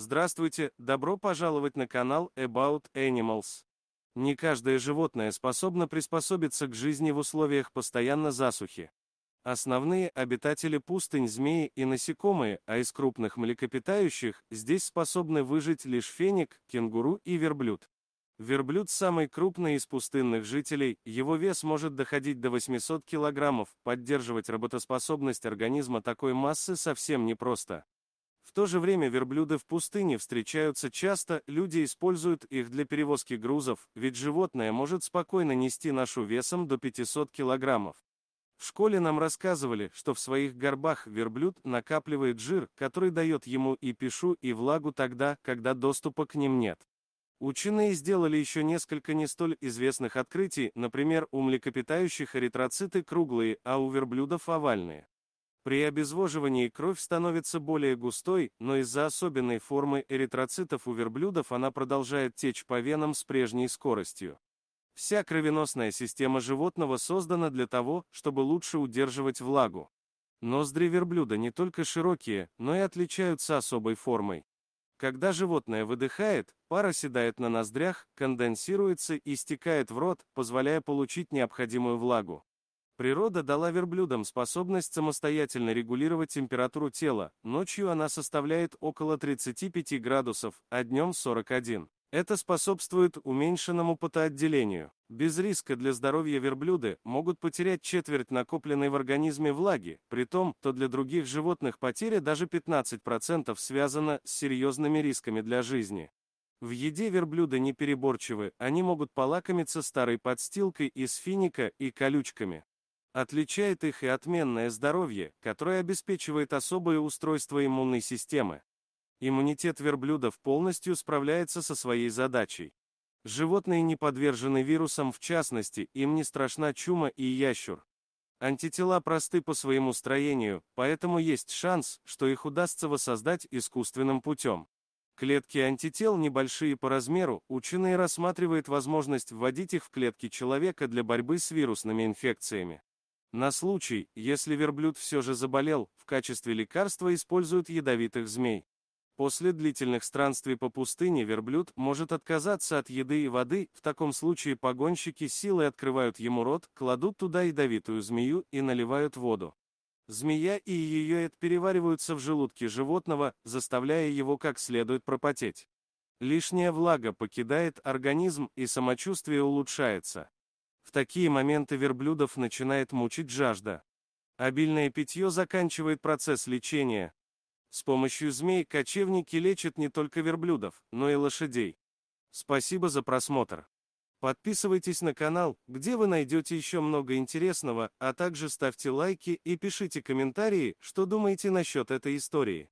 Здравствуйте, добро пожаловать на канал About Animals. Не каждое животное способно приспособиться к жизни в условиях постоянно засухи. Основные обитатели пустынь змеи и насекомые, а из крупных млекопитающих здесь способны выжить лишь феник, кенгуру и верблюд. Верблюд самый крупный из пустынных жителей, его вес может доходить до 800 килограммов, поддерживать работоспособность организма такой массы совсем непросто. В то же время верблюды в пустыне встречаются часто, люди используют их для перевозки грузов, ведь животное может спокойно нести нашу весом до 500 килограммов. В школе нам рассказывали, что в своих горбах верблюд накапливает жир, который дает ему и пишу, и влагу тогда, когда доступа к ним нет. Ученые сделали еще несколько не столь известных открытий, например, у млекопитающих эритроциты круглые, а у верблюдов овальные. При обезвоживании кровь становится более густой, но из-за особенной формы эритроцитов у верблюдов она продолжает течь по венам с прежней скоростью. Вся кровеносная система животного создана для того, чтобы лучше удерживать влагу. Ноздри верблюда не только широкие, но и отличаются особой формой. Когда животное выдыхает, пара седает на ноздрях, конденсируется и стекает в рот, позволяя получить необходимую влагу. Природа дала верблюдам способность самостоятельно регулировать температуру тела, ночью она составляет около 35 градусов, а днем 41. Это способствует уменьшенному потоотделению. Без риска для здоровья верблюды могут потерять четверть накопленной в организме влаги, при том, то для других животных потеря даже 15% связана с серьезными рисками для жизни. В еде верблюды не переборчивы. они могут полакомиться старой подстилкой из финика и колючками. Отличает их и отменное здоровье, которое обеспечивает особое устройство иммунной системы. Иммунитет верблюдов полностью справляется со своей задачей. Животные не подвержены вирусам в частности, им не страшна чума и ящур. Антитела просты по своему строению, поэтому есть шанс, что их удастся воссоздать искусственным путем. Клетки антител небольшие по размеру, ученые рассматривают возможность вводить их в клетки человека для борьбы с вирусными инфекциями. На случай, если верблюд все же заболел, в качестве лекарства используют ядовитых змей. После длительных странствий по пустыне верблюд может отказаться от еды и воды, в таком случае погонщики силой открывают ему рот, кладут туда ядовитую змею и наливают воду. Змея и ее яд перевариваются в желудке животного, заставляя его как следует пропотеть. Лишняя влага покидает организм и самочувствие улучшается. В такие моменты верблюдов начинает мучить жажда. Обильное питье заканчивает процесс лечения. С помощью змей кочевники лечат не только верблюдов, но и лошадей. Спасибо за просмотр. Подписывайтесь на канал, где вы найдете еще много интересного, а также ставьте лайки и пишите комментарии, что думаете насчет этой истории.